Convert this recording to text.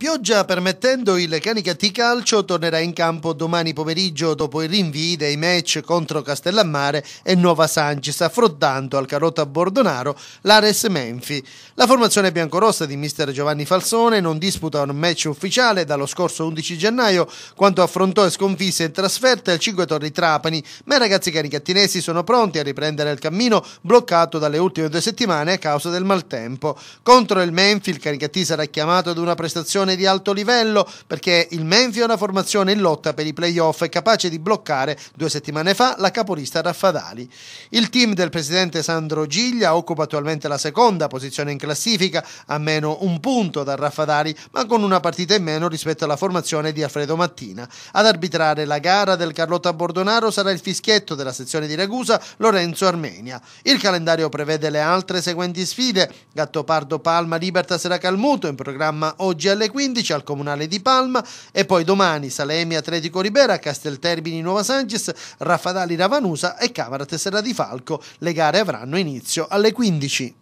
Pioggia permettendo il Canicattì Calcio tornerà in campo domani pomeriggio dopo i rinvii dei match contro Castellammare e Nuova Sanchez affrontando al Carota Bordonaro l'Ares Menfi. La formazione biancorossa di mister Giovanni Falsone non disputa un match ufficiale dallo scorso 11 gennaio, quando affrontò e sconfisse in trasferta il 5 Torri Trapani, ma i ragazzi canicattinesi sono pronti a riprendere il cammino bloccato dalle ultime due settimane a causa del maltempo. Contro il Menfi il Canicattì sarà chiamato ad una prestazione formazione di alto livello perché il Menfi è una formazione in lotta per i playoff e capace di bloccare due settimane fa la capolista Raffadali. Il team del presidente Sandro Giglia occupa attualmente la seconda posizione in classifica a meno un punto da Raffadali ma con una partita in meno rispetto alla formazione di Alfredo Mattina. Ad arbitrare la gara del Carlotta Bordonaro sarà il fischietto della sezione di Ragusa Lorenzo Armenia. Il calendario prevede le altre seguenti sfide Gattopardo Palma Libertas e Calmuto in programma oggi alle 15 15 al Comunale di Palma e poi domani Salemi Atletico Ribera, Casteltermini Nuova Sanchez, Raffadali Ravanusa e Camera Tessera di Falco. Le gare avranno inizio alle 15.